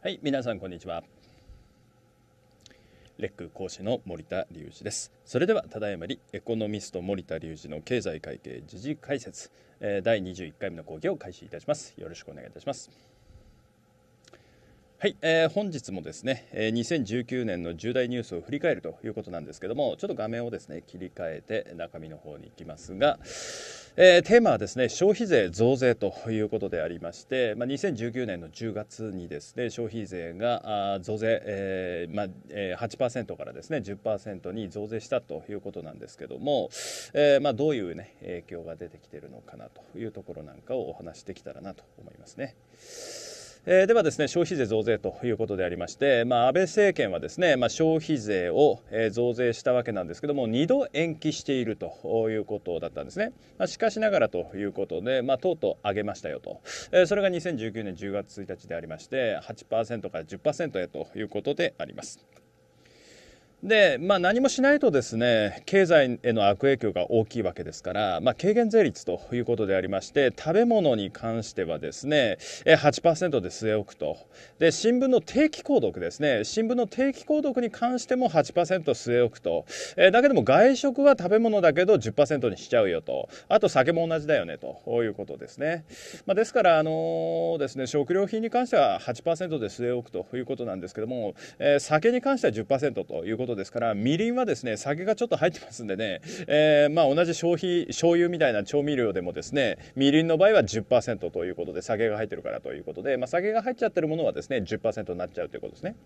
はい、皆さんこんにちは。レック講師の森田隆二です。それではただいまよエコノミスト森田隆二の経済会計時事解説、えー、第21回目の講義を開始いたします。よろしくお願いいたします。はい、えー、本日もですね、えー、2019年の重大ニュースを振り返るということなんですけども、ちょっと画面をですね、切り替えて中身の方に行きますが、えー、テーマはですね、消費税増税ということでありまして、まあ、2019年の10月にですね、消費税が増税、えーまあえー、8%からですね、10%に増税したということなんですけども、えーまあ、どういうね、影響が出てきているのかなというところなんかをお話しできたらなと思いますね。えー、ではですね消費税増税ということでありまして、まあ、安倍政権はですね、まあ、消費税を増税したわけなんですけども2度延期しているということだったんですね、まあ、しかしながらということで、まあ、とうとう上げましたよと、えー、それが2019年10月1日でありまして8%から10%へということであります。で、まあ、何もしないとですね経済への悪影響が大きいわけですから、まあ、軽減税率ということでありまして食べ物に関してはですね8%で据え置くとで新聞の定期購読ですね新聞の定期購読に関しても8%据え置くと、えだけども外食は食べ物だけど10%にしちゃうよとあと酒も同じだよねということですね、まあ、ですからあのー、ですね食料品に関しては8%で据え置くということなんですけども、え酒に関しては10%ということことですから、みりんはですね、酒がちょっと入ってますんでね、えー、まあ同じ消費、醤油みたいな調味料でもですね、みりんの場合は10%ということで、酒が入ってるからということで、まあ酒が入っちゃってるものはですね、10%になっちゃうということですね。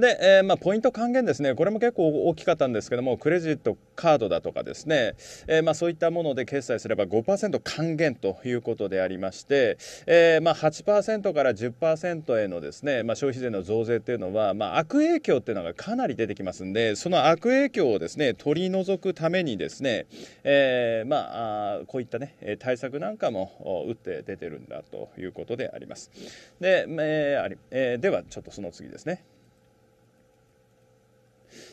で、えー、まあ、ポイント還元ですね、これも結構大きかったんですけども、クレジットカードだとかですね、えー、まあ、そういったもので決済すれば5%還元ということでありまして、えー、まあ、8%から10%へのですね、まあ、消費税の増税というのは、まあ、悪影響というのがかなり出てきますんで、その悪影響をですね、取り除くためにですね、えー、まあ、こういったね、対策なんかも打って出てるんだということであります。で、えー、えー、では、ちょっとその次ですね。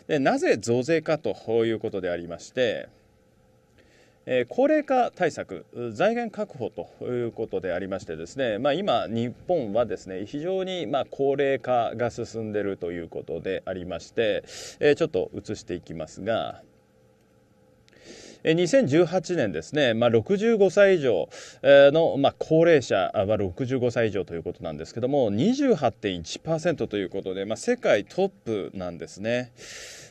でなぜ増税かということでありまして、えー、高齢化対策、財源確保ということでありましてですね、まあ、今、日本はですね非常にまあ高齢化が進んでいるということでありまして、えー、ちょっと移していきますが、2018年ですね、まあ、65歳以上の、まあ、高齢者は65歳以上ということなんですけども28.1%ということで、まあ、世界トップなんですね。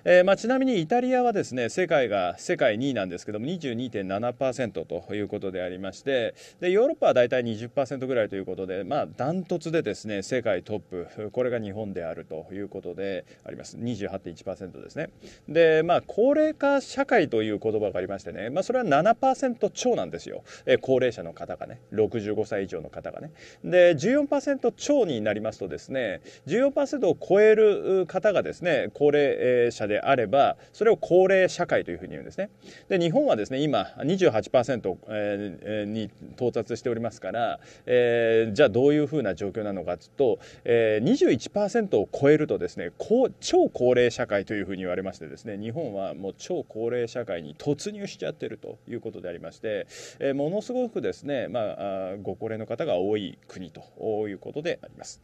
えー、まあ、ちなみにイタリアはですね世界が世界2位なんですけども22.7%ということでありましてでヨーロッパは大体20%ぐらいということで、まあ、ダントツでですね世界トップこれが日本であるということであります28.1%ですねで、まあ、高齢化社会という言葉がありましてね、まあ、それは7%超なんですよ、えー、高齢者の方がね65歳以上の方がねで14%超になりますとですね14%を超える方がですね高齢者であればそれを高齢社会というふうに言うんですね。で日本はですね今28%に到達しておりますから、えー、じゃあどういうふうな状況なのかというと、えー、21%を超えるとですね超高齢社会というふうに言われましてですね日本はもう超高齢社会に突入しちゃってるということでありまして、えー、ものすごくですね、まあ、ご高齢の方が多い国ということであります。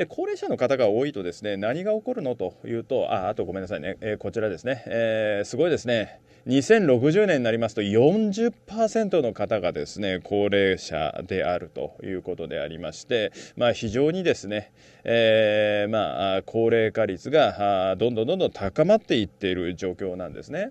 で高齢者の方が多いとですね何が起こるのというとああとごめんなさいね、えー、こちらですね、えー、すごいですね2060年になりますと40%の方がですね高齢者であるということでありまして、まあ、非常にですね、えー、まあ、高齢化率がどんどんどんどん高まっていっている状況なんですね。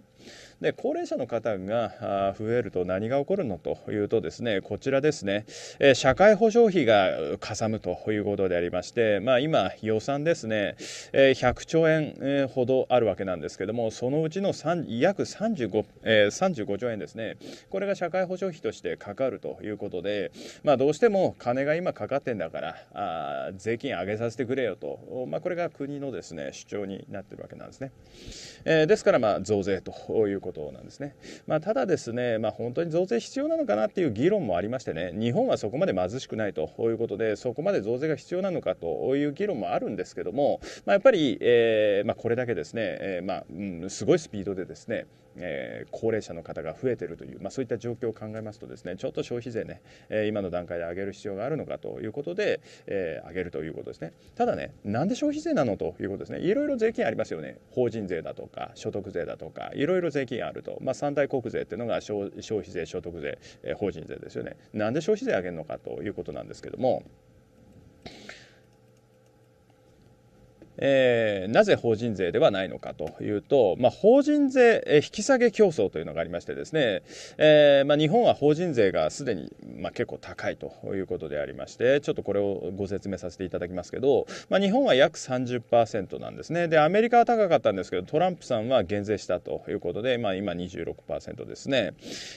で高齢者の方が増えると何が起こるのというとですねこちらですね、社会保障費がかさむということでありまして、まあ、今予算ですね、100兆円ほどあるわけなんですけどもそのうちの約 35,、35兆円ですねこれが社会保障費としてかかるということで、まあ、どうしても金が今かかってんだからあ税金上げさせてくれよと、まあ、これが国のですね主張になってるわけなんですね、えですからまあ増税ということことなんですね。まあ、ただですね、まあ、本当に増税必要なのかなっていう議論もありましてね、日本はそこまで貧しくないということで、そこまで増税が必要なのかという議論もあるんですけども、まあ、やっぱり、えーまあ、これだけですね、えーまあうん、すごいスピードでですね、えー、高齢者の方が増えているという、まあ、そういった状況を考えますとですねちょっと消費税ね、えー、今の段階で上げる必要があるのかということで、えー、上げるということですねただねなんで消費税なのということですねいろいろ税金ありますよね法人税だとか所得税だとかいろいろ税金あると、まあ、三大国税っていうのが消費税所得税、えー、法人税ですよねなんで消費税上げるのかということなんですけども。えー、なぜ法人税ではないのかというと、まあ、法人税引き下げ競争というのがありましてですね、えー、まあ、日本は法人税がすでに、まあ、結構高いということでありましてちょっとこれをご説明させていただきますけど、まあ、日本は約30%なんですねでアメリカは高かったんですけどトランプさんは減税したということで、まあ、今26%ですね、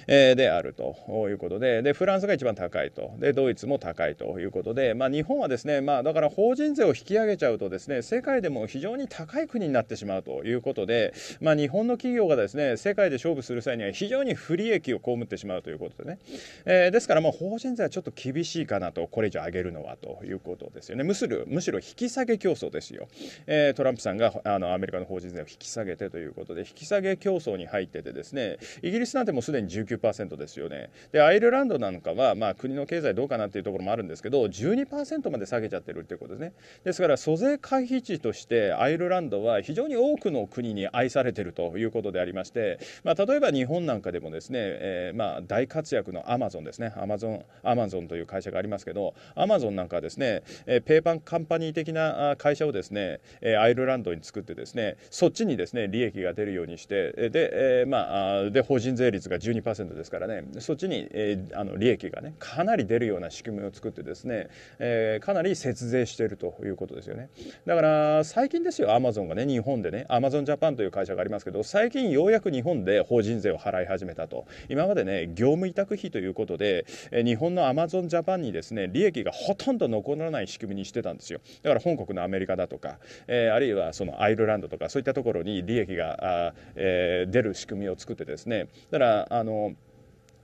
えー、であるということででフランスが一番高いとでドイツも高いということで、まあ、日本はですね、まあ、だから法人税を引き上げちゃうとですね世界界でも非常に高い国になってしまうということで、まあ、日本の企業がですね世界で勝負する際には非常に不利益を被ってしまうということでね、えー、ですからまあ法人税はちょっと厳しいかなとこれ以上上げるのはということですよねむしろむしろ引き下げ競争ですよ、えー、トランプさんがあのアメリカの法人税を引き下げてということで引き下げ競争に入っててですねイギリスなんてもうすでに19%ですよねでアイルランドなんかは、まあ、国の経済どうかなっていうところもあるんですけど12%まで下げちゃってるってことですねですから租税回避地としてアイルランドは非常に多くの国に愛されてるということでありまして、まあ、例えば日本なんかでもですね、えー、まあ大活躍のアマゾンですねアマゾンアマゾンという会社がありますけどアマゾンなんかはですね、えー、ペーパンカンパニー的な会社をですね、えー、アイルランドに作ってですねそっちにですね利益が出るようにしてで,、えー、まあ、で法人税率が12%ですからねそっちに、えー、あの利益がねかなり出るような仕組みを作ってですね、えー、かなり節税しているということですよね。だからあ最近ですよアマゾンがね日本でねアマゾンジャパンという会社がありますけど最近ようやく日本で法人税を払い始めたと今までね業務委託費ということで日本のアマゾンジャパンにですね利益がほとんど残らない仕組みにしてたんですよだから本国のアメリカだとか、えー、あるいはそのアイルランドとかそういったところに利益が、あえー、出る仕組みを作ってですねだからあの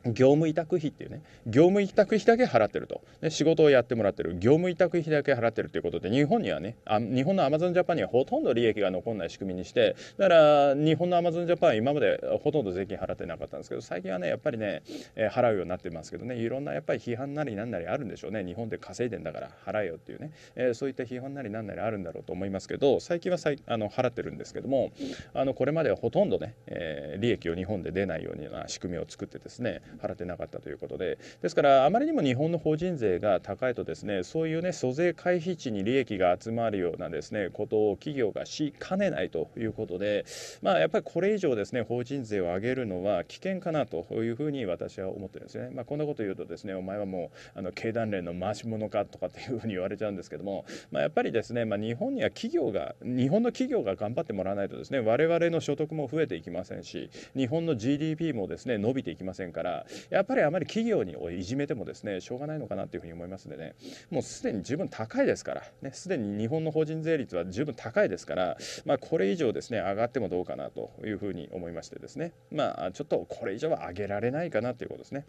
業務委託費っていうね業務委託費だけ払ってるとで仕事をやってもらってる業務委託費だけ払ってるということで日本にはねあ日本のアマゾンジャパンにはほとんど利益が残らない仕組みにしてだから日本のアマゾンジャパンは今までほとんど税金払ってなかったんですけど最近はねやっぱりね、えー、払うようになってますけどねいろんなやっぱり批判なりなんなりあるんでしょうね日本で稼いでんだから払えよっていうね、えー、そういった批判なりなんなりあるんだろうと思いますけど最近はさいあの払ってるんですけどもあのこれまではほとんどね、えー、利益を日本で出ないような仕組みを作ってですね払ってなかったということでですからあまりにも日本の法人税が高いとですねそういうね租税回避地に利益が集まるようなですねことを企業がしかねないということでまあやっぱりこれ以上ですね法人税を上げるのは危険かなというふうに私は思ってるんですね。まあ、こんなこと言うとですねお前はもうあの経団連の回し者かとかっていうふうに言われちゃうんですけども、まあ、やっぱりですね、まあ、日本には企業が日本の企業が頑張ってもらわないとですね我々の所得も増えていきませんし日本の GDP もですね伸びていきませんからやっぱりあまり企業にいじめてもですねしょうがないのかなというふうに思いますんでねもうすでに十分高いですからねすでに日本の法人税率は十分高いですから、まあ、これ以上ですね上がってもどうかなというふうに思いましてですねまあちょっとこれ以上は上げられないかなということですね。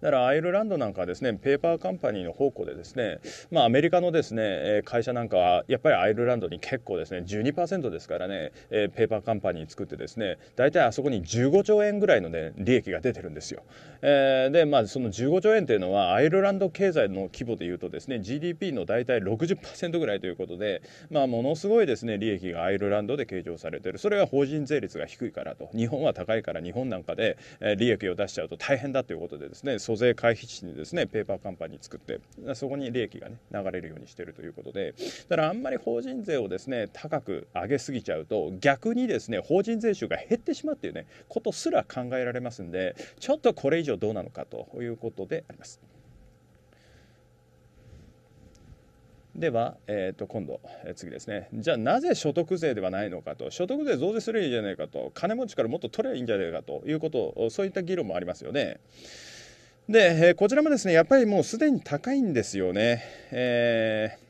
だからアイルランドなんかはですねペーパーカンパニーの宝庫でですね、まあ、アメリカのですね会社なんかはやっぱりアイルランドに結構ですね12%ですからね、えペーパーカンパニー作ってですね大体あそこに15兆円ぐらいの、ね、利益が出てるんですよ。えー、でまあその15兆円というのはアイルランド経済の規模でいうとですね GDP の大体60%ぐらいということで、まあ、ものすごいですね利益がアイルランドで計上されてるそれは法人税率が低いからと日本は高いから日本なんかで利益を出しちゃうと大変だということでですね租税回避地にですねペーパーカンパニー作ってそこに利益がね流れるようにしているということでだからあんまり法人税をですね高く上げすぎちゃうと逆にですね法人税収が減ってしまうっていうねことすら考えられますんでちょっとこれ以上どうなのかということであります。では、えー、と今度、えー、次ですねじゃあなぜ所得税ではないのかと所得税増税すればいいじゃないかと金持ちからもっと取ればいいんじゃないかということそういった議論もありますよね。で、えこちらもですねやっぱりもうすでに高いんですよね。えー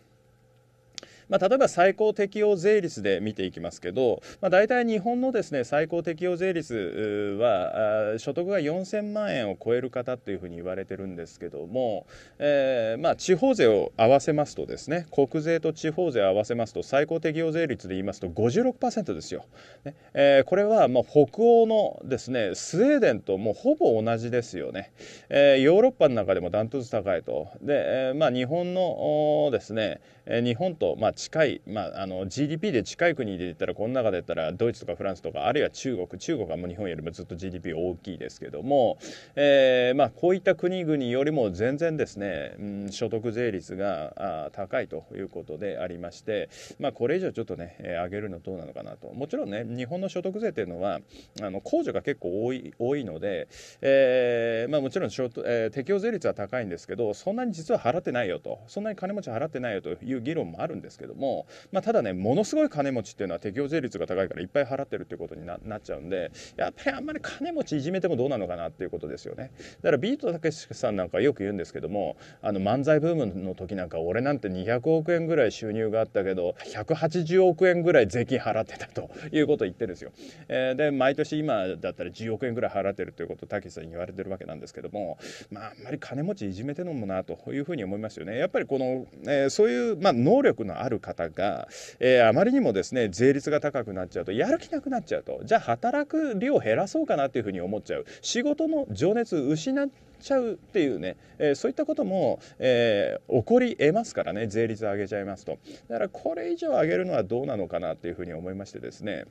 まあ、例えば最高適用税率で見ていきますけど、まあ、大体日本のですね最高適用税率は所得が4000万円を超える方というふうに言われてるんですけども、えー、まあ、地方税を合わせますとですね国税と地方税を合わせますと最高適用税率で言いますと56%ですよ。ねえー、これはま北欧のですねスウェーデンともうほぼ同じですよね。えー、ヨーロッパの中でもダントツ高いと。で、えまあ、日本のですね日本とまあ、近い、まあ、あの GDP で近い国で言ったらこの中で言ったらドイツとかフランスとかあるいは中国中国はもう日本よりもずっと GDP 大きいですけども、えーまあ、こういった国々よりも全然ですね、うん、所得税率が高いということでありまして、まあ、これ以上ちょっとね上げるのどうなのかなともちろんね日本の所得税というのはあの控除が結構多い多いので、えーまあ、もちろん、えー、適用税率は高いんですけどそんなに実は払ってないよとそんなに金持ち払ってないよという議論もあるんですけどけども、まあ、ただねものすごい金持ちっていうのは適用税率が高いからいっぱい払ってるっていうことになっちゃうんでやっぱりあんまり金持ちいじめてもどうなのかなっていうことですよねだからビートたけしさんなんかよく言うんですけどもあの漫才ブームの時なんか俺なんて200億円ぐらい収入があったけど180億円ぐらい税金払ってたということを言ってるんですよ、えー、で毎年今だったら10億円ぐらい払ってるということをたけしさんに言われてるわけなんですけどもまああんまり金持ちいじめてるのもなというふうに思いますよねやっぱりこの、えー、そういう、まあ、能力のあるる方が、えー、あまりにもですね税率が高くなっちゃうとやる気なくなっちゃうとじゃあ働く量減らそうかなっていうふうに思っちゃう仕事の情熱失っちゃうっていうね、えー、そういったことも、えー、起こり得ますからね税率上げちゃいますとだからこれ以上上げるのはどうなのかなっていうふうに思いましてですね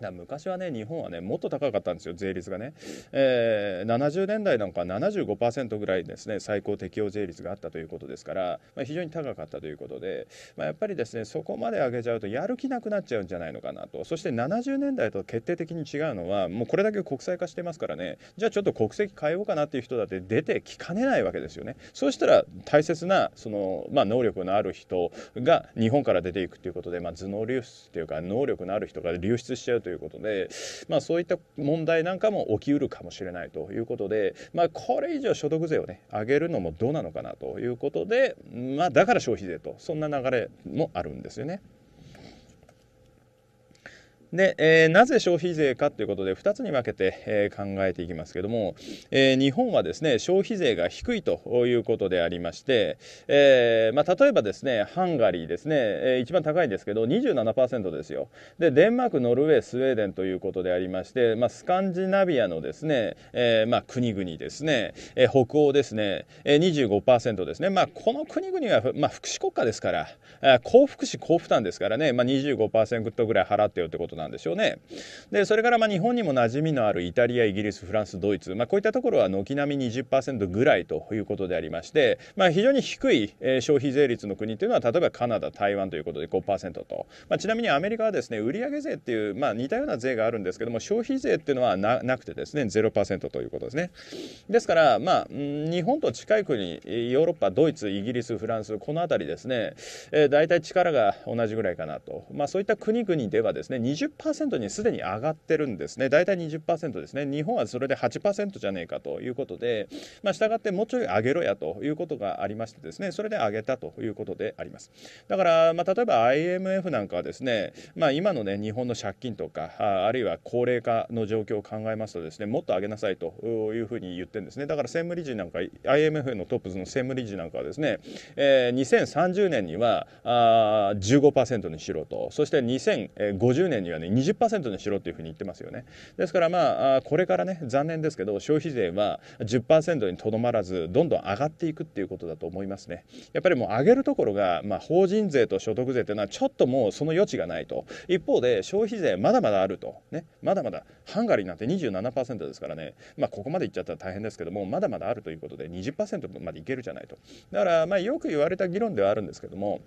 だ昔はね日本はねもっと高かったんですよ税率がね、えー、70年代なんかは75%ぐらいですね最高適用税率があったということですから、まあ、非常に高かったということで、まあ、やっぱりですねそこまで上げちゃうとやる気なくなっちゃうんじゃないのかなとそして70年代と決定的に違うのはもうこれだけ国際化してますからねじゃあちょっと国籍変えようかなっていう人だって出てきかねないわけですよねそうしたら大切なその、まあ、能力のある人が日本から出ていくということで、まあ、頭脳流出っていうか能力のある人が流出しちゃうということで、まあ、そういった問題なんかも起きうるかもしれないということで、まあ、これ以上所得税をね上げるのもどうなのかなということで、まあ、だから消費税とそんな流れもあるんですよね。で、えー、なぜ消費税かということで2つに分けて、えー、考えていきますけども、えー、日本はですね消費税が低いということでありまして、えまあ、例えばですねハンガリーですね、えー、一番高いんですけど27%ですよでデンマークノルウェースウェーデンということでありまして、まあ、スカンジナビアのですね、えまあ、国々ですね、え北欧ですね、えー、25%ですね、まあ、この国々は、まあ、福祉国家ですから、え高福祉高負担ですからね、まあ、25%ぐらい払ってよってことなんですなんでしょうね。でそれからま日本にも馴染みのあるイタリアイギリスフランスドイツ、まあ、こういったところは軒並み20%ぐらいということでありまして、まあ、非常に低い消費税率の国というのは例えばカナダ台湾ということで5%と、まあ、ちなみにアメリカはですね売上税っていう、まあ、似たような税があるんですけども消費税っていうのはなくてですね0%ということですね。ですから、まあ、日本と近い国ヨーロッパドイツイギリスフランスこの辺りですね、えー、大体力が同じぐらいかなと、まあ、そういった国々ではですね20%にすでに上がってるんですね大体20%ですね日本はそれで8%じゃねえかということで、まあ、したがってもうちょい上げろやということがありましてですねそれで上げたということでありますだから、まあ、例えば IMF なんかはですね、まあ、今の、ね、日本の借金とかああるいは高齢化の状況を考えますとですねもっと上げなさいというふうに言ってるんですねだから専務理事なんか IMF のトップズの専務理事なんかはですね、えー、2030年にはあー15%にしろとそして2050年にははね20%にしろっていうふうに言ってますよねですからまあこれからね残念ですけど消費税は10%にとどまらずどんどん上がっていくっていうことだと思いますねやっぱりもう上げるところが、まあ、法人税と所得税っていうのはちょっともうその余地がないと一方で消費税まだまだあるとねまだまだハンガリーなんて27%ですからねまあここまでいっちゃったら大変ですけどもまだまだあるということで20%までいけるじゃないとだからまあよく言われた議論ではあるんですけども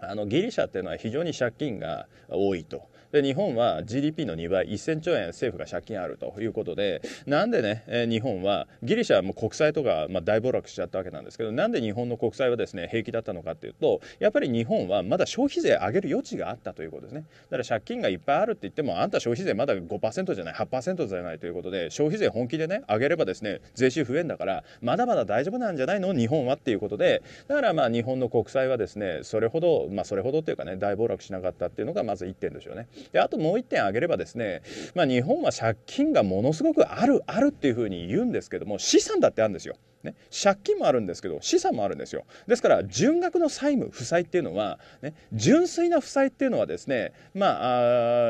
あのギリシャっていうのは非常に借金が多いとで日本は GDP の2倍1000兆円政府が借金あるということでなんでね、え日本はギリシャはもう国債とか、まあ、大暴落しちゃったわけなんですけどなんで日本の国債はですね平気だったのかっていうとやっぱり日本はまだ消費税上げる余地があったということですねだから借金がいっぱいあるって言ってもあんた消費税まだ5%じゃない8%じゃないということで消費税本気でね上げればですね税収増えんだからまだまだ大丈夫なんじゃないの日本はっていうことでだからまあ日本の国債はですねそれほどまあそれほどっていうかね大暴落しなかったっていうのがまず1点でしょうね。であともう1点挙げればですね、まあ、日本は借金がものすごくあるあるっていうふうに言うんですけども資産だってあるんですよ。ね、借金もあるんですけど資産もあるんですよですから純額の債務負債っていうのは、ね、純粋な負債っていうのはですねま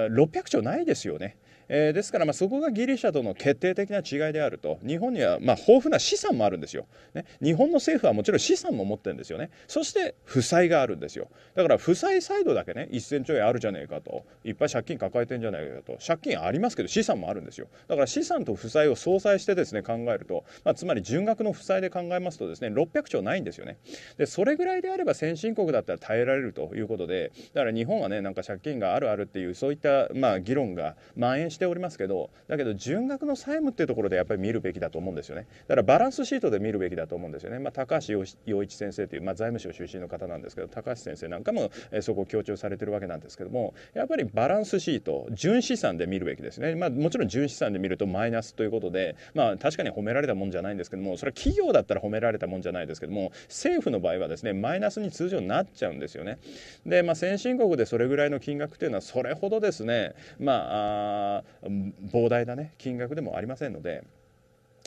あ600兆ないですよねえー、ですから、まそこがギリシャとの決定的な違いであると日本には、ま豊富な資産もあるんですよ、ね、日本の政府はもちろん資産も持ってるんですよねそして負債があるんですよだから負債サイドだけね1000兆円あるじゃねえかといっぱい借金抱えてんじゃないかと借金ありますけど資産もあるんですよだから資産と負債を相殺してですね考えると、まあ、つまり純額の負債で考えますとですね600兆ないんですよねでそれぐらいであれば先進国だったら耐えられるということでだから日本はねなんか借金があるあるっていうそういったまあ議論が蔓延してしておりますけどだけど純額の債務っていうところでやっぱり見るべきだと思うんですよねだからバランスシートで見るべきだと思うんですよね、まあ、高橋洋一先生という、まあ、財務省出身の方なんですけど高橋先生なんかも、えそこを強調されてるわけなんですけどもやっぱりバランスシート純資産で見るべきですね、まあ、もちろん純資産で見るとマイナスということで、まあ、確かに褒められたもんじゃないんですけどもそれは企業だったら褒められたもんじゃないですけども政府の場合はですねマイナスに通常なっちゃうんですよね。で、まあ、先進国でそれぐらいの金額というのはそれほどですね、まあ、膨大な、ね、金額でもありませんので。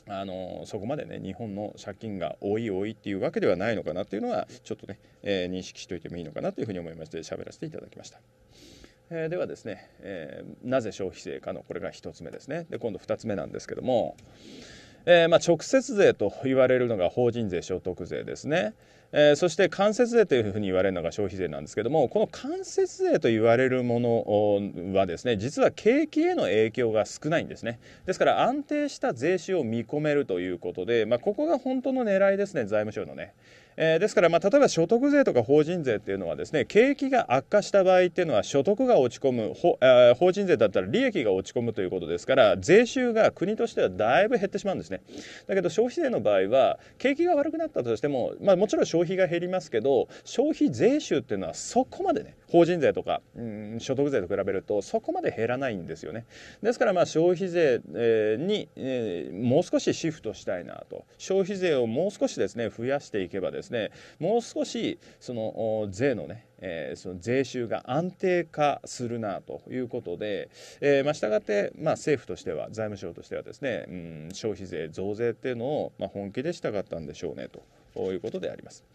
あのそこまでね日本の借金が多い多いっていうわけではないのかなっていうのはちょっとね、えー、認識しておいてもいいのかなというふうに思いまして喋らせていただきました。えー、ではですね、えー、なぜ消費税かのこれが1つ目ですねで今度2つ目なんですけども、えー、まあ、直接税と言われるのが法人税所得税ですね、えー、そして間接税というふうに言われるのが消費税なんですけどもこの間接税と言われるものはですね実は景気への影響が少ないんですねですから安定した税収を見込めるということで、まあ、ここが本当の狙いですね財務省のね。えー、ですから、まあ、例えば所得税とか法人税っていうのはですね景気が悪化した場合っていうのは所得が落ち込む法,、えー、法人税だったら利益が落ち込むということですから税収が国としてはだいぶ減ってしまうんですねだけど消費税の場合は景気が悪くなったとしても、まあ、もちろん消費が減りますけど消費税収っていうのはそこまでね法人税とか、うん、所得税と比べるとそこまで減らないんですよねですからまあ消費税、えー、に、えー、もう少しシフトしたいなと消費税をもう少しですね増やしていけばですねもう少しその税のねえー、その税収が安定化するなということで、えー、まあ、したがって、まあ、政府としては財務省としてはですね、うん、消費税増税っていうのを、まあ、本気でしたかったんでしょうねということであります。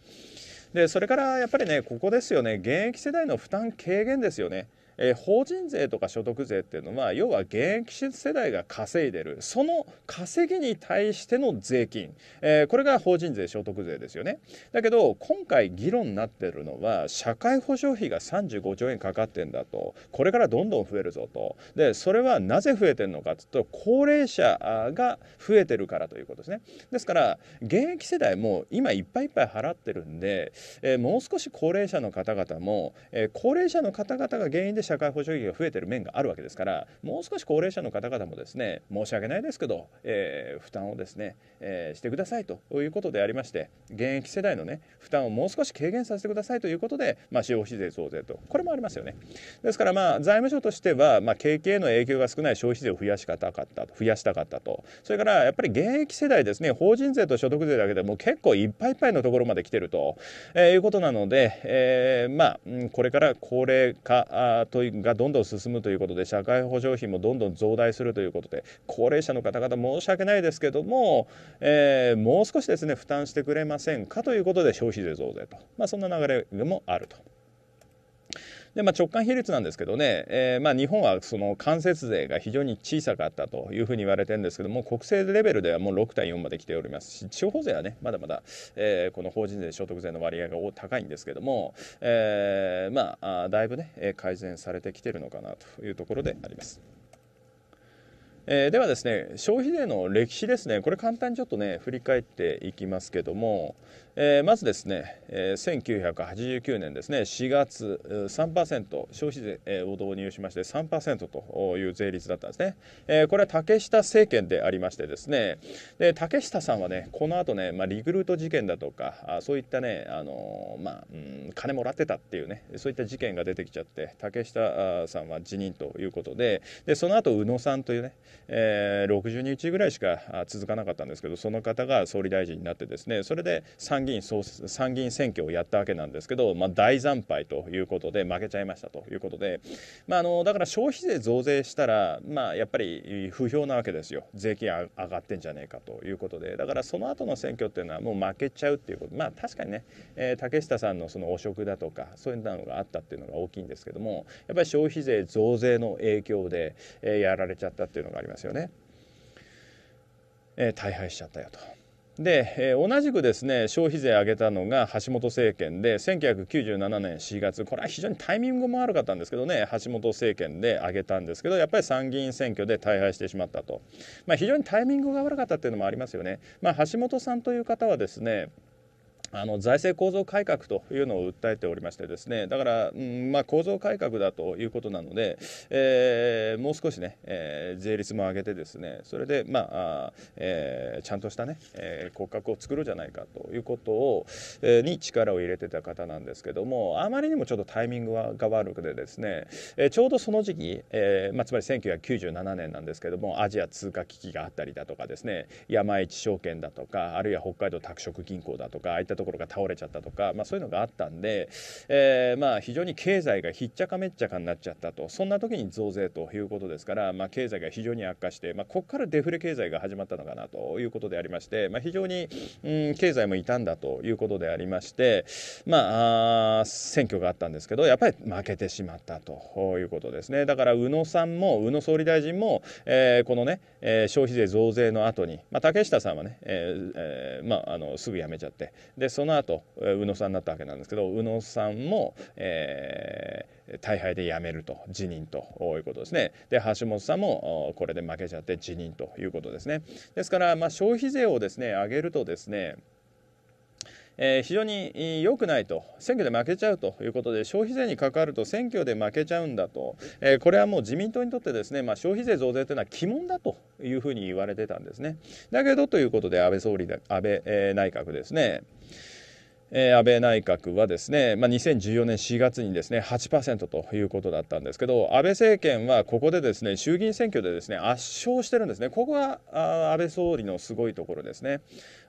でそれからやっぱりねここですよね現役世代の負担軽減ですよね。えー、法人税とか所得税っていうのは要は現役世代が稼いでるその稼ぎに対しての税金、えー、これが法人税所得税ですよねだけど今回議論になってるのは社会保障費が35兆円かかってんだとこれからどんどん増えるぞとでそれはなぜ増えてるのかっていうと高齢者が増えてるからということですねですから現役世代も今いっぱいいっぱい払ってるんで、えー、もう少し高齢者の方々も、えー、高齢者の方々が原因で社会保障費が増えてる面があるわけですからもう少し高齢者の方々もですね申し訳ないですけど、えー、負担をですね、えー、してくださいということでありまして現役世代のね負担をもう少し軽減させてくださいということで、まあ、使用費税増税とこれもありますよねですからまあ財務省としては、まあ、景気への影響が少ない消費税を増やしたかったと増やしたかったとそれからやっぱり現役世代ですね法人税と所得税だけでも結構いっぱいいっぱいのところまで来てると、えー、いうことなので、えー、まあこれから高齢化とがどんどん進むということで社会保障費もどんどん増大するということで高齢者の方々申し訳ないですけども、えー、もう少しですね負担してくれませんかということで消費税増税と、まあ、そんな流れもあると。で、まあ、直間比率なんですけどね、えー、まあ、日本はその間接税が非常に小さかったというふうに言われてるんですけども国政レベルではもう6対4まで来ておりますし地方税はねまだまだ、えー、この法人税所得税の割合が高いんですけども、えー、まあだいぶね改善されてきてるのかなというところであります。えー、ではですね消費税の歴史ですねこれ簡単にちょっとね振り返っていきますけども、えー、まずですね、えー、1989年ですね4月3%消費税を導入しまして3%という税率だったんですね、えー、これは竹下政権でありましてですねで竹下さんはねこの後ね、まあ、リクルート事件だとかあそういったね、あのー、まあ、うん、金もらってたっていうねそういった事件が出てきちゃって竹下さんは辞任ということででその後宇野さんというね、えー、60日ぐらいしか続かなかったんですけどその方が総理大臣になってですねそれで3参議院総参議院選挙をやったわけなんですけど、まあ、大惨敗ということで負けちゃいましたということで、まあ、あのだから消費税増税したら、まあ、やっぱり不評なわけですよ税金上がってんじゃねえかということでだからその後の選挙っていうのはもう負けちゃうっていうことまあ確かにね、えー、竹下さんのその汚職だとかそういうのがあったっていうのが大きいんですけどもやっぱり消費税増税の影響で、えー、やられちゃったっていうのがありますよね。えー、大敗しちゃったよと。で、えー、同じくですね消費税上げたのが橋本政権で1997年4月これは非常にタイミングも悪かったんですけどね橋本政権で上げたんですけどやっぱり参議院選挙で大敗してしまったと、まあ、非常にタイミングが悪かったっていうのもありますよね。まあ、橋本さんという方はですねあの財政構造改革というのを訴えておりましてですねだから、うんまあ、構造改革だということなので、えー、もう少しね、えー、税率も上げてですねそれで、まあえー、ちゃんとしたね、えー、骨格を作るじゃないかということを、えー、に力を入れてた方なんですけどもあまりにもちょっとタイミングが悪くてですね、えー、ちょうどその時期、えーまあ、つまり1997年なんですけどもアジア通貨危機があったりだとかですね山一証券だとかあるいは北海道拓殖銀行だとかああいったところが倒れちゃったとか、まあ、そういうのがあったんで、えー、まあ非常に経済がひっちゃかめっちゃかになっちゃったとそんな時に増税ということですから、まあ、経済が非常に悪化して、まあ、ここからデフレ経済が始まったのかなということでありまして、まあ、非常に、うん、経済も傷んだということでありまして、まあ、あ選挙があったんですけどやっぱり負けてしまったということですねだから宇野さんも宇野総理大臣も、えー、このね、えー、消費税増税の後に、まあ、竹下さんはね、えーえーまあ、あのすぐ辞めちゃってでその後宇野さんになったわけなんですけど宇野さんも、えー、大敗で辞めると辞任ということですねで橋本さんもこれで負けちゃって辞任ということですねですから、まあ、消費税をですね上げるとですねえ非常に良くないと選挙で負けちゃうということで消費税に関わると選挙で負けちゃうんだと、えこれはもう自民党にとってですね、まあ、消費税増税というのは鬼門だというふうに言われてたんですねだけどということで安倍総理だ安倍、え内閣ですねえ安倍内閣はですね、まあ、2014年4月にですね8%ということだったんですけど安倍政権はここでですね衆議院選挙でですね圧勝してるんですねここが安倍総理のすごいところですね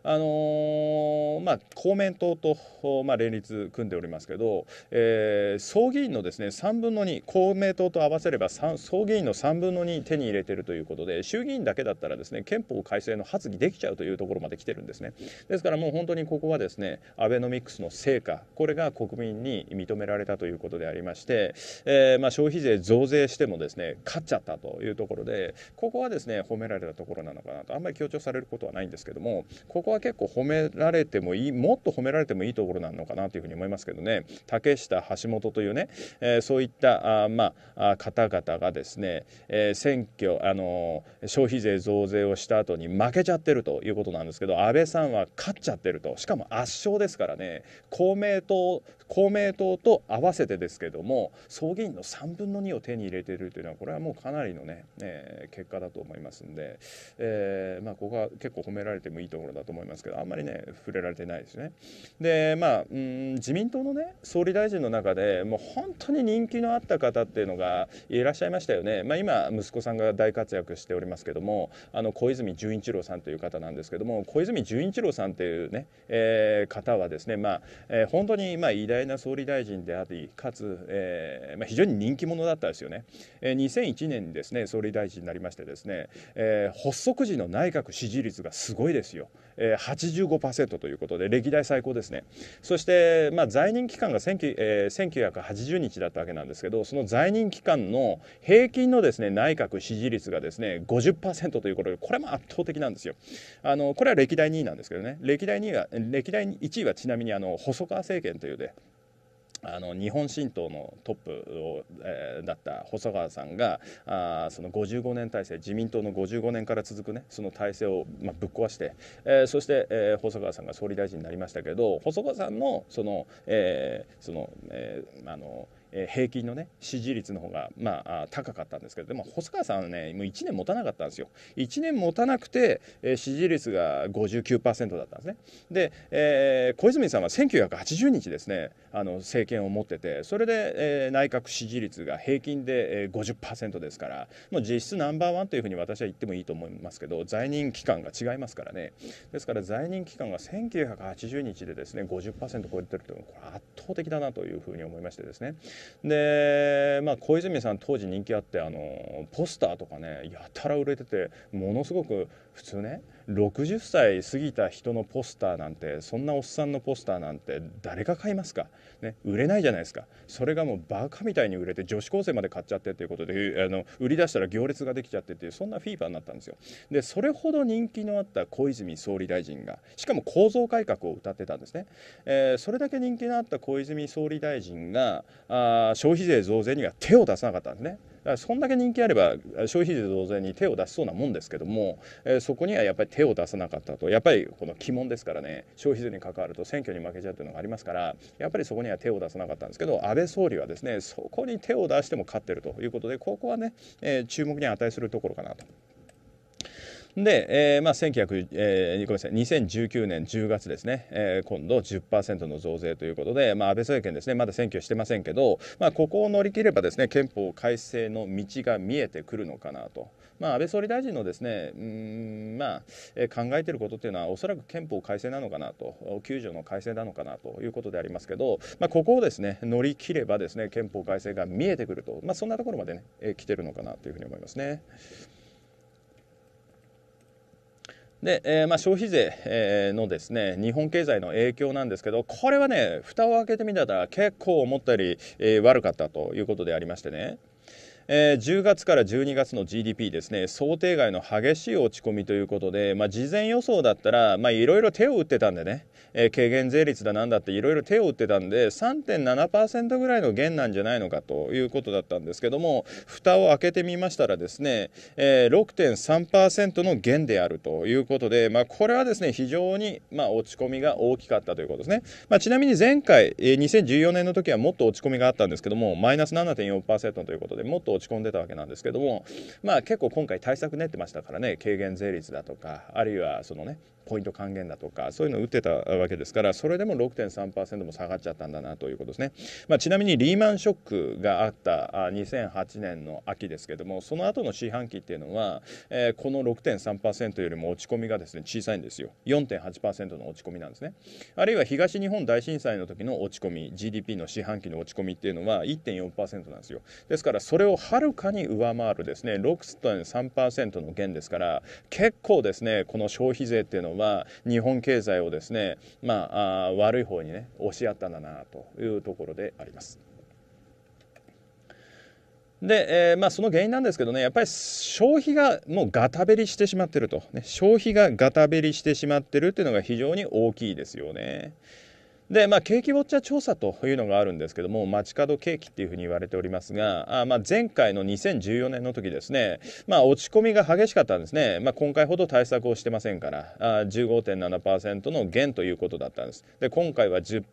あのー、まあ、公明党と、まあ、連立組んでおりますけど、えー、総議員のですね3分の2公明党と合わせれば総議員の3分の2手に入れているということで衆議院だけだったらですね憲法改正の発議できちゃうというところまで来てるんですねですからもう本当にここはですねアベノミクスの成果これが国民に認められたということでありまして、えー、まあ、消費税増税してもですね勝っちゃったというところでここはですね褒められたところなのかなとあんまり強調されることはないんですけどもここは結構褒められてもいいもっと褒められてもいいところなのかなというふうに思いますけどね竹下橋本というね、えー、そういったあ、まあ、方々がですね、えー、選挙あの消費税増税をした後に負けちゃってるということなんですけど安倍さんは勝っちゃってるとしかも圧勝ですからね公明党公明党と合わせてですけども総議員の3分の2を手に入れてるというのはこれはもうかなりのね、えー、結果だと思いますんで、えーまあ、ここは結構褒められてもいいところだと思います。いますけどあんまりね触れられてないですね。でまあうん自民党のね総理大臣の中でもう本当に人気のあった方っていうのがいらっしゃいましたよね。まあ、今息子さんが大活躍しておりますけどもあの小泉純一郎さんという方なんですけども小泉純一郎さんというね、えー、方はですねまあ、えー、本当にまあ偉大な総理大臣でありかつ、えー、まあ、非常に人気者だったですよね。えー、2001年にですね総理大臣になりましてですね、えー、発足時の内閣支持率がすごいですよ。えーえー、85%ということで歴代最高ですねそして、まあ、在任期間が、19、えー、1980日だったわけなんですけどその在任期間の平均のですね内閣支持率がですね50%ということでこれも圧倒的なんですよあのこれは歴代2位なんですけどね歴代2位は歴代1位はちなみにあの細川政権というで、あの日本新党のトップを、えー、だった細川さんがあその55年体制自民党の55年から続くねその体制を、まあ、ぶっ壊して、えー、そして、えー、細川さんが総理大臣になりましたけど細川さんのその,、えーそのえー、あの平均のね支持率の方がまあ高かったんですけどでも細川さんはねもう1年持たなかったんですよ1年持たなくて、支持率が59%だったんですねで、えー、小泉さんは1980日ですねあの政権を持っててそれで、え内閣支持率が平均で、50%ですからもう実質ナンバーワンというふうに私は言ってもいいと思いますけど在任期間が違いますからねですから在任期間が1980日でですね50%超えてるというのはこれ圧倒的だなというふうに思いましてですねで、まあ、小泉さん当時人気あってあのポスターとかねやたら売れててものすごく普通ね60歳過ぎた人のポスターなんてそんなおっさんのポスターなんて誰が買いますか、ね、売れないじゃないですかそれがもうバカみたいに売れて女子高生まで買っちゃってっていうことであの売り出したら行列ができちゃってっていうそんなフィーバーになったんですよでそれほど人気のあった小泉総理大臣がしかも構造改革を歌ってたんですね、えー、それだけ人気のあった小泉総理大臣があ消費税増税には手を出さなかったんですねらそんだけ人気あれば消費税増税に手を出しそうなもんですけども、えー、そこにはやっぱり手を出さなかったとやっぱりこの鬼門ですからね消費税に関わると選挙に負けちゃうというのがありますからやっぱりそこには手を出さなかったんですけど安倍総理はですねそこに手を出しても勝ってるということでここはね、えー、注目に値するところかなと。で、えー、まあ1900、えー、ごめんなさい、2019年10月ですね、えー、今度10%の増税ということで、まあ、安倍政権ですね、まだ選挙してませんけど、まあ、ここを乗り切ればですね、憲法改正の道が見えてくるのかなと。まあ、安倍総理大臣のですね、うんまあ、えー、考えていることというのは、おそらく憲法改正なのかなと、9条の改正なのかなということでありますけど、まあ、ここをですね、乗り切ればですね、憲法改正が見えてくると、まあ、そんなところまでね、えー、来てるのかなというふうに思いますね。で、えー、まあ、消費税のですね日本経済の影響なんですけどこれはね蓋を開けてみたら結構思ったより悪かったということでありましてねえー、10月から12月の GDP ですね想定外の激しい落ち込みということで、まあ、事前予想だったらいろいろ手を打ってたんでね、えー、軽減税率だなんだっていろいろ手を打ってたんで3.7%ぐらいの減なんじゃないのかということだったんですけども蓋を開けてみましたらですね、えー、6.3%の減であるということで、まあ、これはですね非常に、まあ、落ち込みが大きかったということですね、まあ、ちなみに前回、えー、2014年の時はもっと落ち込みがあったんですけどもマイナス7.4%ということでもっと落ち込んでたわけなんですけどもまあ結構今回対策練ってましたからね軽減税率だとかあるいはそのねポイント還元だとかそういうのを打ってたわけですからそれでも6.3%も下がっちゃったんだなということですね、まあ、ちなみにリーマンショックがあった2008年の秋ですけどもその後の四半期っていうのは、えー、この6.3%よりも落ち込みがですね小さいんですよ4.8%の落ち込みなんですねあるいは東日本大震災の時の落ち込み GDP の四半期の落ち込みっていうのは1.4%なんですよですからそれをはるかに上回るですね6.3%の減ですから結構ですねこの消費税っていうのはは日本経済をですね、まあ、あ悪い方にね押しやったんだなというところであります。で、えー、まあ、その原因なんですけどねやっぱり消費がもうガタベリしてしまってると、ね、消費がガタベリしてしまってるっていうのが非常に大きいですよね。で、まあ、景気ウォッチャー調査というのがあるんですけども街角景気っていうふうに言われておりますがあ、まあ、前回の2014年の時ですね、まあ、落ち込みが激しかったんですね、まあ、今回ほど対策をしてませんからあ15.7%の減ということだったんですで今回は 10%,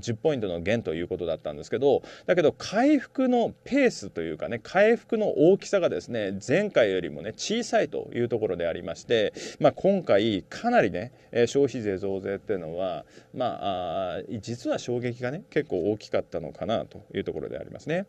10ポイントの減ということだったんですけどだけど回復のペースというかね回復の大きさがですね前回よりもね小さいというところでありまして、まあ、今回かなりね消費税増税っていうのはまあ実は衝撃がね結構大きかったのかなというところでありますね。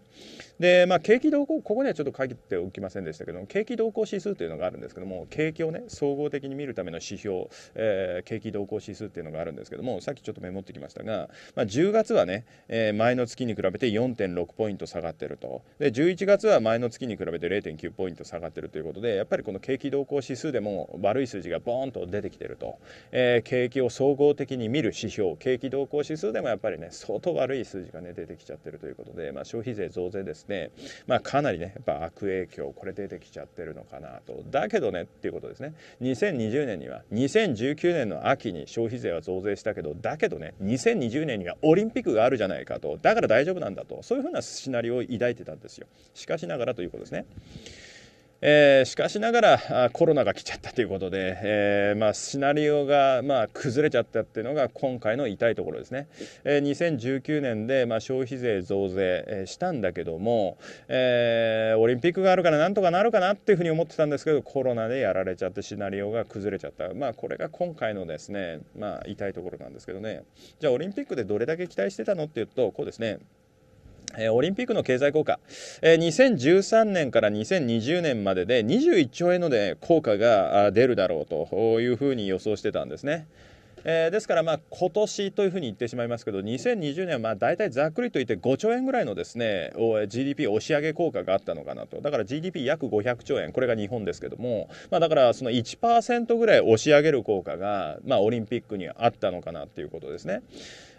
で、まあ、景気動向ここにはちょっと限っておきませんでしたけども景気動向指数というのがあるんですけども景気をね総合的に見るための指標、えー、景気動向指数っていうのがあるんですけどもさっきちょっとメモってきましたが、まあ、10月はね、えー、前の月に比べて4.6ポイント下がってるとで11月は前の月に比べて0.9ポイント下がってるということでやっぱりこの景気動向指数でも悪い数字がボーンと出てきてると、えー、景気を総合的に見る指標景気動向指数でもやっぱりね相当悪い数字がね出てきちゃってるということで、まあ、消費税増税ですね、まあ、かなりねやっぱ悪影響これ出てきちゃってるのかなとだけどねっていうことですね2020年には2019年の秋に消費税は増税したけどだけどね2020年にはオリンピックがあるじゃないかとだから大丈夫なんだとそういうふうなシナリオを抱いてたんですよしかしながらということですね。えー、しかしながらコロナが来ちゃったということで、えー、まあ、シナリオが、まあ、崩れちゃったっていうのが今回の痛いところですね、えー、2019年で、まあ、消費税増税、えしたんだけども、えオリンピックがあるからなんとかなるかなっていうふうに思ってたんですけどコロナでやられちゃってシナリオが崩れちゃった、まあ、これが今回のですね、まあ、痛いところなんですけどねじゃあオリンピックでどれだけ期待してたのっていうとこうですねえオリンピックの経済効果、え2013年から2020年までで21兆円の、で効果が出るだろうというふうに予想してたんですね。えー、ですから、まあ、今年というふうに言ってしまいますけど2020年はまあ大体ざっくりと言って5兆円ぐらいのですね GDP 押し上げ効果があったのかなとだから GDP 約500兆円これが日本ですけども、まあ、だからその1%ぐらい押し上げる効果が、まあ、オリンピックにあったのかなということですね。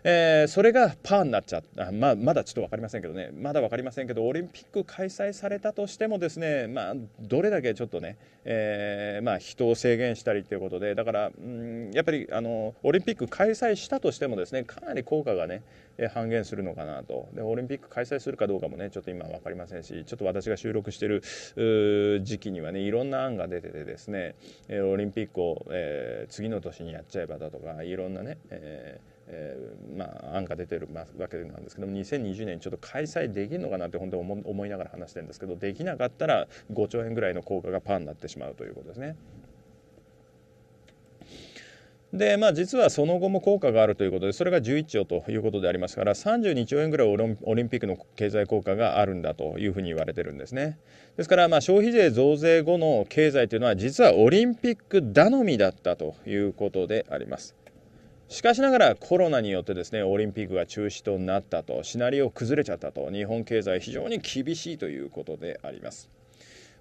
えー、それがパーになっちゃったまあ、まだちょっと分かりませんけどねまだ分かりませんけどオリンピック開催されたとしてもですね、まあ、どれだけちょっとね、えー、まあ、人を制限したりということでだからうんやっぱりあのオリンピック開催したとしてもですねかなり効果がね半減するのかなとでオリンピック開催するかどうかもねちょっと今分かりませんしちょっと私が収録してる時期にはねいろんな案が出ててですねオリンピックを、えー、次の年にやっちゃえばだとかいろんなね、えーえー、まあ、案が出てるわけなんですけども2020年ちょっと開催できるのかなって本当に思いながら話してるんですけどできなかったら5兆円ぐらいの効果がパーになってしまうということですね。でまあ実はその後も効果があるということでそれが11兆ということでありますから32兆円ぐらいオリンピックの経済効果があるんだというふうに言われてるんですねですからまあ消費税増税後の経済というのは実はオリンピック頼みだったということであります。しかしながらコロナによってですねオリンピックが中止となったとシナリオ崩れちゃったと日本経済非常に厳しいということであります。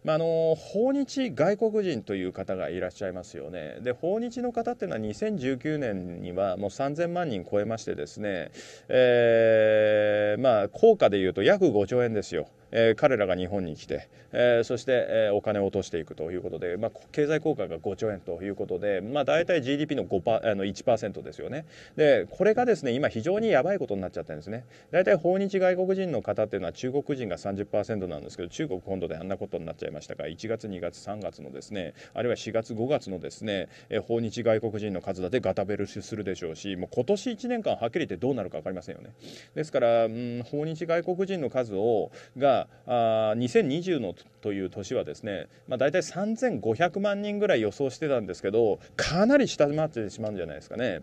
まあ、あの訪日外国人という方がいらっしゃいますよねで訪日の方っていうのは2019年にはもう3000万人超えましてですね、えー、まあ効果でいうと約5兆円ですよ。え彼らが日本に来て、えそして、えお金を落としていくということで、まあ、経済効果が5兆円ということで、まあ、大体 GDP の5パあの1%ですよねでこれがですね今非常にやばいことになっちゃってんですね大体訪日外国人の方っていうのは中国人が30%なんですけど中国本土であんなことになっちゃいましたが1月2月3月のですねあるいは4月5月のですね、え訪日外国人の数だってガタベルするでしょうしもう今年1年間はっきり言ってどうなるか分かりませんよねですから、うん、訪日外国人の数をがあ2020のという年はですね、まあ、大体3500万人ぐらい予想してたんですけどかなり下回ってしまうんじゃないですかね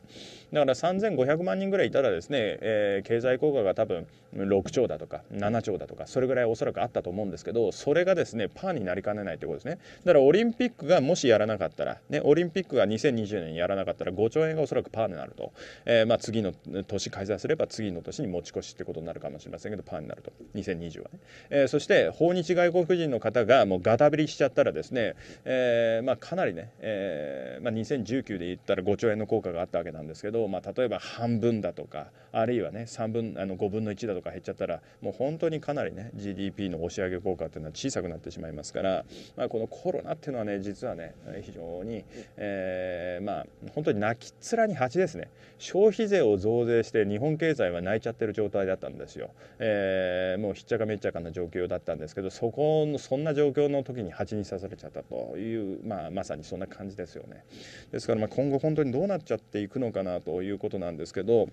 だから3500万人ぐらいいたらですね、えー、経済効果が多分6兆だとか7兆だとかそれぐらいおそらくあったと思うんですけどそれがですねパーになりかねないということですねだからオリンピックがもしやらなかったら、ね、オリンピックが2020年やらなかったら5兆円がおそらくパーになると、えー、まあ、次の年開催すれば次の年に持ち越しということになるかもしれませんけどパーになると2020はね、えー、そして訪日外国人の方がもうガタビリしちゃったらですね、えーまあ、かなりね、えーまあ、2019で言ったら5兆円の効果があったわけなんですけど、まあ、例えば半分だとかあるいはね3分あの5分の1だとか減っちゃったらもう本当にかなりね GDP の押し上げ効果っていうのは小さくなってしまいますから、まあ、このコロナっていうのはね実はね非常に、えー、まあ本当に泣きっ面に蜂ですね消費税を増税して日本経済は泣いちゃってる状態だったんですよ。えー、もうひっちゃかめっちゃかな状状況だったんですけどそこのそんな状況の時に蜂に刺されちゃったという、まあ、まさにそんな感じですよね。ですからまあ今後本当にどうなっちゃっていくのかなということなんですけど。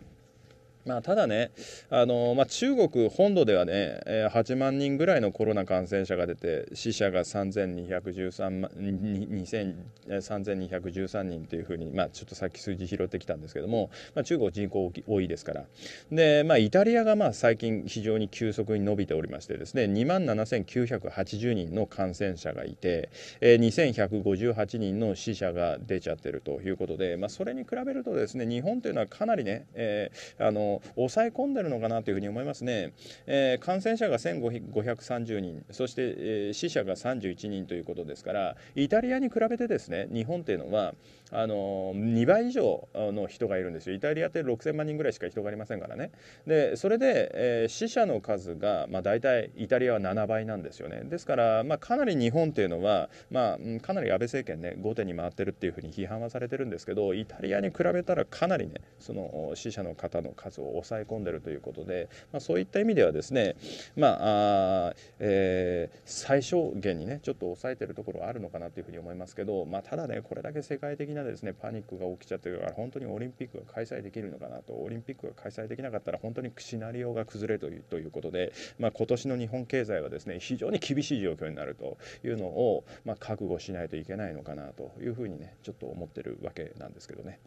まあ、ただね、あのまあ、中国本土ではね、8万人ぐらいのコロナ感染者が出て、死者が3213人というふうに、まあ、ちょっとさっき数字拾ってきたんですけども、まあ、中国人口多いですから、でまあ、イタリアがまあ最近、非常に急速に伸びておりましてですね、2万7980人の感染者がいて、えー、2158人の死者が出ちゃってるということで、まあ、それに比べるとですね、日本というのはかなりね、えー、あの抑え込んでるのかなというふうに思いますね、えー、感染者が1530人そして、えー、死者が31人ということですからイタリアに比べてですね日本というのはあの2倍以上の人がいるんですよイタリアって6000万人ぐらいしか人がいませんからねでそれで、えー、死者の数が、まあ、大体イタリアは7倍なんですよねですから、まあ、かなり日本っていうのは、まあ、かなり安倍政権ね後手に回ってるっていうふうに批判はされてるんですけどイタリアに比べたらかなりねその死者の方の数を抑え込んでるということで、まあ、そういった意味ではですね、まあえー、最小限にねちょっと抑えてるところはあるのかなというふうに思いますけど、まあ、ただねこれだけ世界的なですねパニックが起きちゃってるから本当にオリンピックが開催できるのかなとオリンピックが開催できなかったら本当にシナリオが崩れというということで、まあ、今年の日本経済はですね非常に厳しい状況になるというのを、まあ、覚悟しないといけないのかなというふうにねちょっと思ってるわけなんですけどね。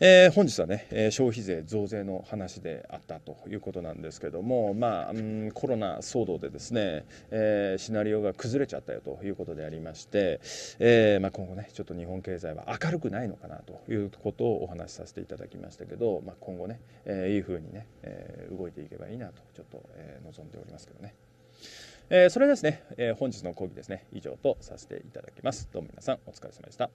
えー、本日はね、え消費税増税の話であったということなんですけども、まあ、うん、コロナ騒動でですね、えー、シナリオが崩れちゃったよということでありまして、えー、まあ、今後ねちょっと日本経済は明るくないのかなということをお話しさせていただきましたけど、まあ、今後ね、えいいふうにね、え動いていけばいいなとちょっと、え望んでおりますけどね。えそれですね、え本日の講義ですね以上とさせていただきますどうも皆さんお疲れ様でした